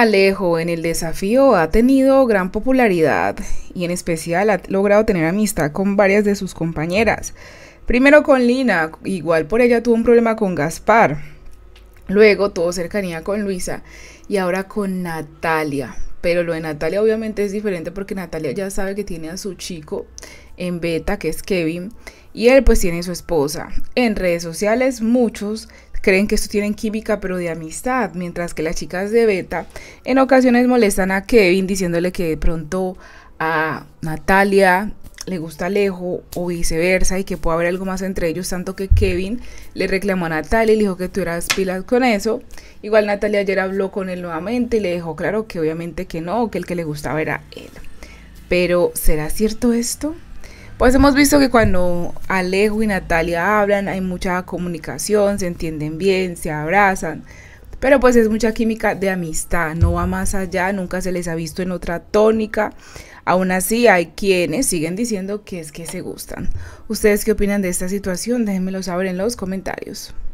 Alejo en el desafío ha tenido gran popularidad y en especial ha logrado tener amistad con varias de sus compañeras. Primero con Lina, igual por ella tuvo un problema con Gaspar. Luego tuvo cercanía con Luisa y ahora con Natalia. Pero lo de Natalia obviamente es diferente porque Natalia ya sabe que tiene a su chico en beta, que es Kevin, y él pues tiene a su esposa. En redes sociales muchos Creen que esto tienen química pero de amistad, mientras que las chicas de Beta en ocasiones molestan a Kevin diciéndole que de pronto a Natalia le gusta Alejo o viceversa y que puede haber algo más entre ellos, tanto que Kevin le reclamó a Natalia y le dijo que tú eras pilas con eso. Igual Natalia ayer habló con él nuevamente y le dejó claro que obviamente que no, que el que le gustaba era él. Pero ¿será cierto esto? Pues hemos visto que cuando Alejo y Natalia hablan hay mucha comunicación, se entienden bien, se abrazan, pero pues es mucha química de amistad, no va más allá, nunca se les ha visto en otra tónica. Aún así hay quienes siguen diciendo que es que se gustan. ¿Ustedes qué opinan de esta situación? Déjenmelo saber en los comentarios.